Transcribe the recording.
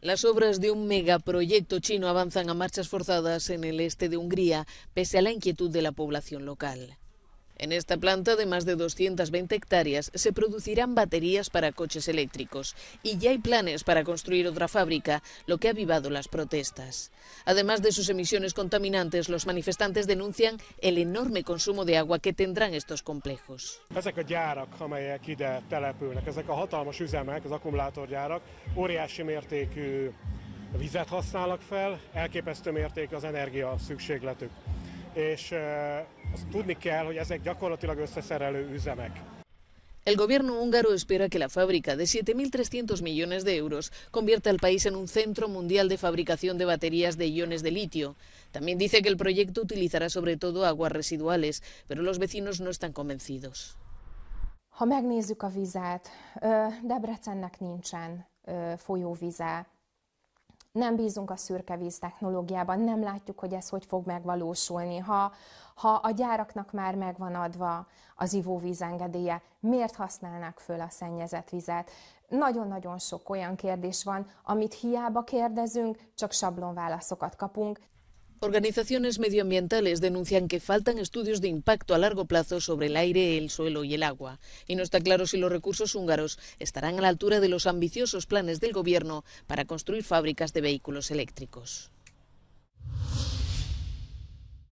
Las obras de un megaproyecto chino avanzan a marchas forzadas en el este de Hungría, pese a la inquietud de la población local. En esta planta de más de 220 hectáreas se producirán baterías para coches eléctricos y ya hay planes para construir otra fábrica, lo que ha avivado las protestas. Además de sus emisiones contaminantes, los manifestantes denuncian el enorme consumo de agua que tendrán estos complejos és tudni kell, hogy gyakorlatilag üzemek. El gobierno húngaro espera que la fábrica de 7.300 millones de euros convierta al país en un centro mundial de fabricación de baterías de iones de litio. También dice que el proyecto utilizará sobre todo aguas residuales, pero los vecinos no están convencidos. Ha megnézzük a vizet, Debrecennek nincsen folyóvize, nem bízunk a szürke víz technológiában, nem látjuk, hogy ez hogy fog megvalósulni. Ha, ha a gyáraknak már megvan adva az ivóvíz engedélye, miért használnak föl a szennyezett vizet? Nagyon-nagyon sok olyan kérdés van, amit hiába kérdezünk, csak sablonválaszokat kapunk. Organizaciones medioambientales denuncian que faltan estudios de impacto a largo plazo sobre el aire, el suelo y el agua, y no está claro si los recursos húngaros estarán a la altura de los ambiciosos planes del Gobierno para construir fábricas de vehículos eléctricos.